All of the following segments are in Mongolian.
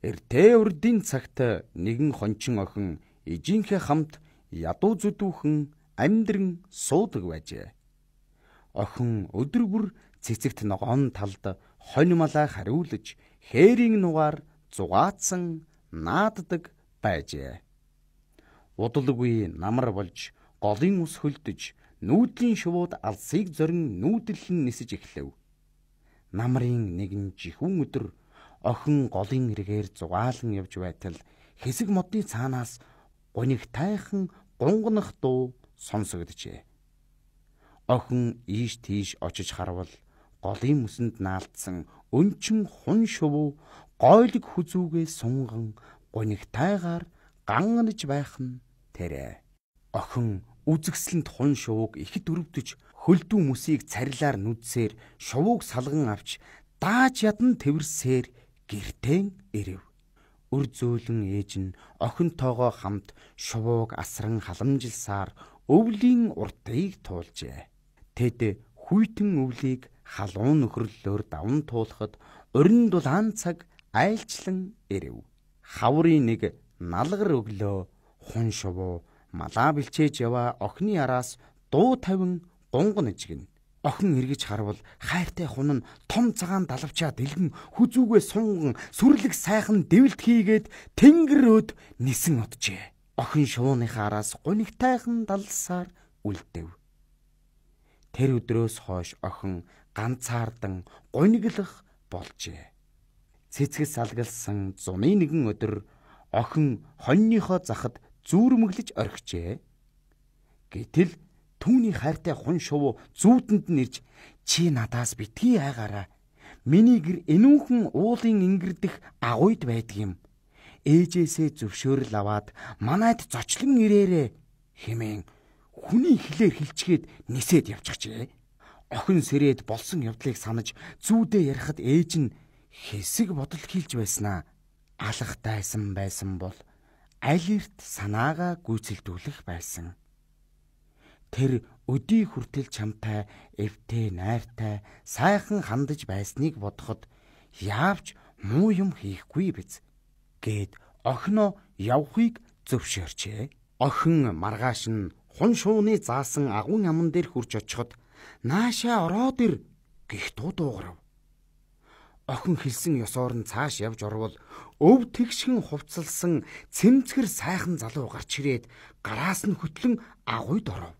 Эртээ урдын цагт нэгэн хончин охин ижийнхээ хамт ядуу зүдүүхэн амьдран суудаг байжээ. Охин өдөр бүр цэцэгт ногоон талд хоньмалаа хариулж хээрийн нугаар зугаацсан нааддаг байжээ. Удалгүй намар болж голын ус хөлдөж нүүдлийн шувууд алсыг зөрин нүүдэлэн нисэж эхлэв. Намрын нэгэн жихүүн өдөр охин голын эргээр зугаалan явж байтал хэсэг модны цаанаас гоник тайхан гунгнах дуу сонсогджээ. Охин ийш тийш очиж харвал голын мөсөнд наалдсан өнчин хун шувуу гойлог хүзүүгээ сунган гоник тайгаар ганганж байх нь тэрэ. Охин үзэгсэлэнд хун шувууг ихэд өрөвдөж хөлдүү мөсийг царилаар нүдсээр шувууг салган авч дааж ядан тэрвэрсээр гэртэн ирэв. Өр зөөлөн ээж нь охинтойгоо хамт шувууг асран халамжилсаар өвлийн уртыг туулжээ. Тэд хүйтэн өвлийг халуун нөхрөллөөр даван туулахад орон дулаан цаг айлчлан ирэв. Хаврын нэг налгар өглөө хүн шувуу малаа бэлчээж яваа охины араас дуу тавин гонгон ижгэн. Охин эргэж харвал хайртай хүн нь том цагаан далавчаад илгэн хүзүүгээ сунган сүрлэг сайхан дэвлт хийгээд тэнгэр өд нисэн оджээ. Охин шууныхаа араас гунигтайхан далсаар үлдэв. Тэр өдрөөс хойш охин ганцаардан гуниглах болжээ. Цэцгэс алгалсан зуны нэгэн өдөр охин хоньныхоо захад зүүрмэглэж орхижээ. Гэтэл түүний хайртай хүн шувуу зүудэнд нь ирж чи надаас битгий айгаараа. Миний гэр энүүхэн уулын ингэрдэх агуйд байдаг юм. Ээжээсээ зөвшөөрөл аваад манайд зочлон ирээрээ хэмээн хүний хилээр хилчгээд нисээд явчихжээ. Охин сэрээд болсон явдлыг санаж зүүдээ ярихад ээж нь хэсэг бодол хийлж байснаа. Алхтайсан байсан бол алерт санаагаа гүйцэлдүүлэх байсан тэр өдий хүртэл чамтай эвтэй найртай сайхан хандаж байсныг бодоход яавч муу юм хийхгүй биз гэд охиноо явахыг зөвшөөрчээ. Охин маргааш нь хун шууны заасан агуун аман дээр хурж очиход "Наашаа ороод ир" гих дуу дуугарав. Охин хэлсэн ёсоор нь цааш явж орвол өв тэгшхэн хувцалсан цэмцгэр сайхан залуу гарч ирээд гараас нь хөтлөн агуйд оров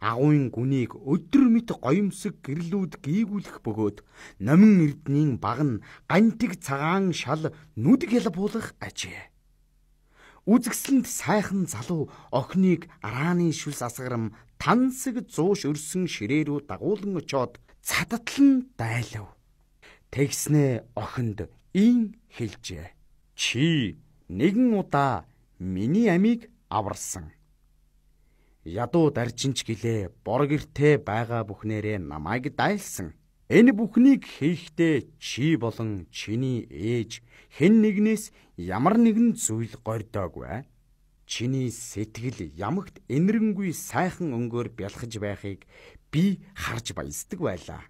агуун гүнийг өдөр мэд гоёмсог гэрлүүд гийгүүлэх бөгөөд номин эрднийн баг нь гантиг цагаан шал нүд гялбуулах ажээ. Үзэгсэлэнд сайхан залуу охиныг арааны шүлс асгарам тансаг зууш өрсөн ширээрүү дагуулan очоод цадтлан дайлав. Тэгснээ охинд ийн хэлжээ. Чи нэгэн удаа миний амийг аварсан ядуу даржинч гэлээ бор гертэ байгаа бүхнээрээ намайг дайлсан. Энэ бүхнийг хийхдээ чи болон чиний ээж хэн нэгнээс ямар нэгэн зүйл гордоогүй. Чиний сэтгэл ямагт энэрэнгүй сайхан өнгөөр бялхаж байхыг би харж баясдаг байлаа.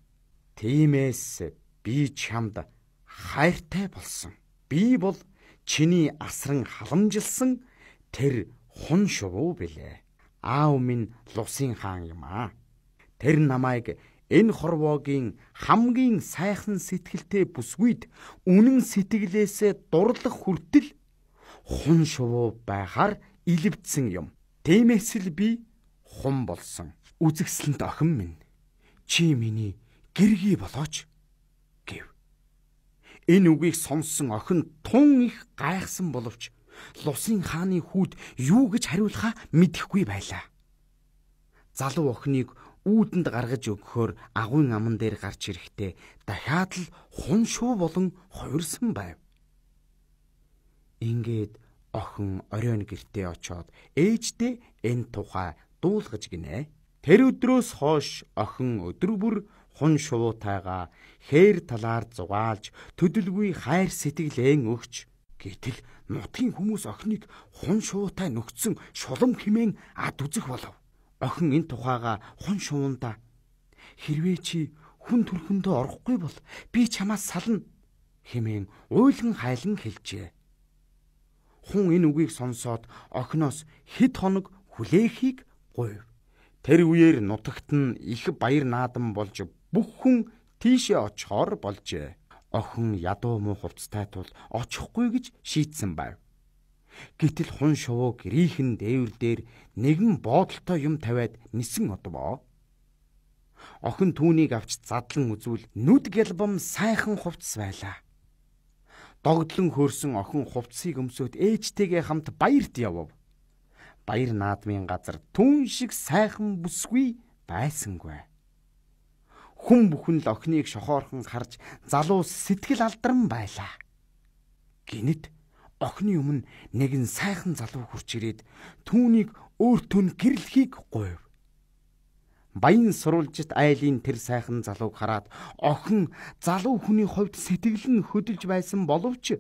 Тиймээс би чамд хайртай болсон. Би бол чиний асран халамжилсан тэр хун шувуу билээ аав минь Лусын хаан юм аа. Тэр намайг энэ хорвоогийн хамгийн сайхан сэтгэлтэй бүсгүйд үнэн сэтгэлээсээ дурлах хүртэл хүн шувуу байхаар илэвдсэн юм. Тиймээс л би хум болсон. Үзэгсэлэнт охин минь чи миний гэргий болооч гэв. Энэ үгийг сонсон охин тун их гайхсан боловч Лусын хааны хүүд юу гэж хариулахаа мэдэхгүй байлаа. Залуу охиныг үүдэнд гаргаж өгөхөөр агуун аман дээр гарч ирэхдээ дахиад л хун шуу болон хувирсан байв. Ингээд охин оройн гертээ очоод ээжтэй энэ тухай дуулгаж гинэ. Тэр өдрөөс хойш охин өдөр бүр хун шуутайгаа хээр талаар зугаалж төдөлгүй хайр сэтгэлээн өгч Гэтэл нутгийн хүмүүс охиныг хун шуутай нөхцөн шулам химэн ад үзэх болов. Охин энэ тухайга хун шуунда хэрвээ чи хүн төрхөндөө орохгүй бол би чамаас сална хэмээн уйлан хайлан хэлжээ. Хүн энэ үгийг сонсоод охиноос хэд хоног хүлээхийг гуйв. Тэр үеэр нутагт нь их баяр наадам болж бүх хүн тийшээ очихоор болжээ. Охин ядуу муу хувцастай тул очихгүй гэж шийдсэн байв. Гэтэл хун шувуу гэрийнхэн дээвэр дээр нэгэн боодолтой юм тавиад нисэн одвоо. Охин түүнийг авч задлан үзвэл нүд гялбам сайхан хувцас байлаа. Догдлон хөөрсөн охин хувцсыг өмсөд ээжтэйгээ хамт баярт явв. Баяр наадмын газар түн шиг сайхан бүсгүй байсангүй хүн бүхэн л охиныг шохоорхон харж залуу сэтгэл алдарн байлаа. Гинэд охины өмнө нэгэн сайхан залуу хурч ирээд түүнийг өөртөө нь гэрлэхийг гуйв. Баян сурулжит айлын тэр сайхан залууг хараад охин залуу хүний хувьд сэтгэл нь хөдөлж байсан боловч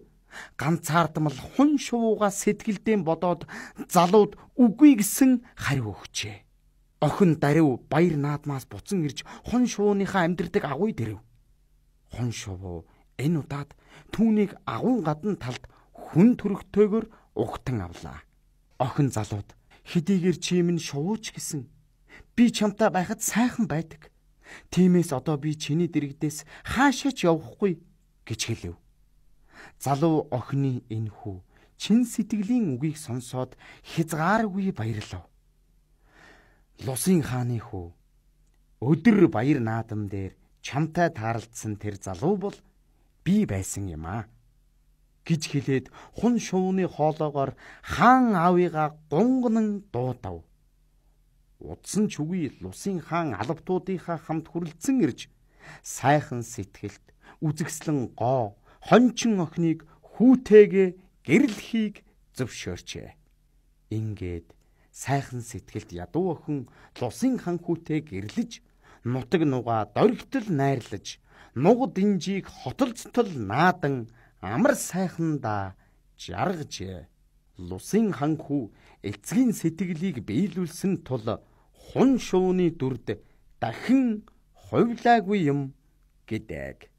ганцаардмал хүн шувууга сэтгэлдээ бодоод залууд үгүй гэсэн хариу өгчээ охин дарив баяр наадмаас буцан ирж хун шууныхаа амьдрдаг агуй дэрв. Хун шувуу энэ удаад түүнийг агуун гадна талд хүн төрөгтэйгээр ухтан авлаа. Охин залууд хэдийгээр чимэн шувууч гисэн би чамтай байхад сайхан байдаг. Тимээс одоо би чиний дэрэгдээс хаашаа ч явахгүй гэж хэлв. Залуу охины энэ хүү чин сэтгэлийн үгийг сонсоод хязгааргүй баярлав. Лусын хааны хүү өдөр баяр наадам дээр чамтай тааралдсан тэр залуу бол би байсан юм аа гэж хэлээд хүн шувууны хоолоогоор хаан аавыгаа гунгнан дуудав. Удсан ч үгүй лусын хаан албатуудынхаа хамт хүрлцэн ирж сайхан сэтгэлд үзэгслэн гоо хончин охиныг хүүтэйгээ гэрэлхийг зөвшөөрчээ. Ингээд сайхан сэтгэлд ядуу охин лусын ханхүүтэй гэрлэж нутаг нугаа дөргитл найрлаж нугд инжийг хотолцтол наадан амар сайханда жаргажээ лусын ханхүү эцгийн сэтгэлийг биелүүлсэн тул хун шууны дүрд дахин хувлаагүй юм гэдэг